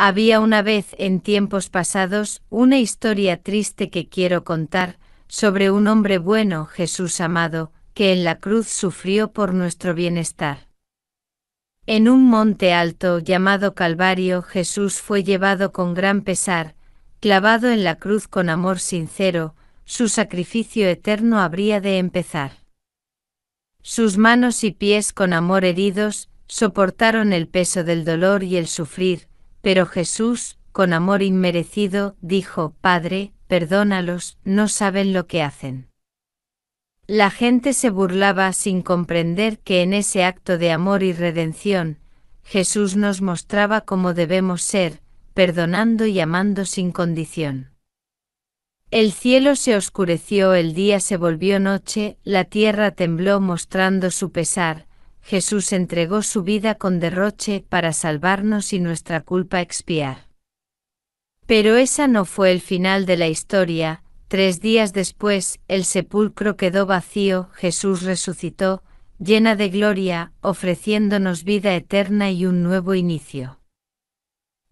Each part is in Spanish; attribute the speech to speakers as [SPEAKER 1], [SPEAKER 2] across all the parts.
[SPEAKER 1] Había una vez en tiempos pasados una historia triste que quiero contar, sobre un hombre bueno, Jesús amado, que en la cruz sufrió por nuestro bienestar. En un monte alto llamado Calvario Jesús fue llevado con gran pesar, clavado en la cruz con amor sincero, su sacrificio eterno habría de empezar. Sus manos y pies con amor heridos, soportaron el peso del dolor y el sufrir, pero Jesús, con amor inmerecido, dijo, Padre, perdónalos, no saben lo que hacen. La gente se burlaba sin comprender que en ese acto de amor y redención, Jesús nos mostraba cómo debemos ser, perdonando y amando sin condición. El cielo se oscureció, el día se volvió noche, la tierra tembló mostrando su pesar, Jesús entregó su vida con derroche para salvarnos y nuestra culpa expiar. Pero esa no fue el final de la historia, tres días después, el sepulcro quedó vacío, Jesús resucitó, llena de gloria, ofreciéndonos vida eterna y un nuevo inicio.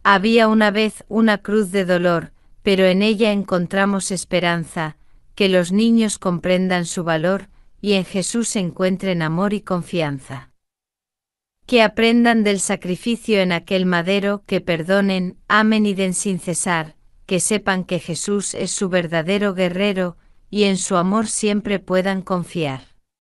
[SPEAKER 1] Había una vez una cruz de dolor, pero en ella encontramos esperanza, que los niños comprendan su valor, y en Jesús encuentren amor y confianza. Que aprendan del sacrificio en aquel madero, que perdonen, amen y den sin cesar, que sepan que Jesús es su verdadero guerrero, y en su amor siempre puedan confiar.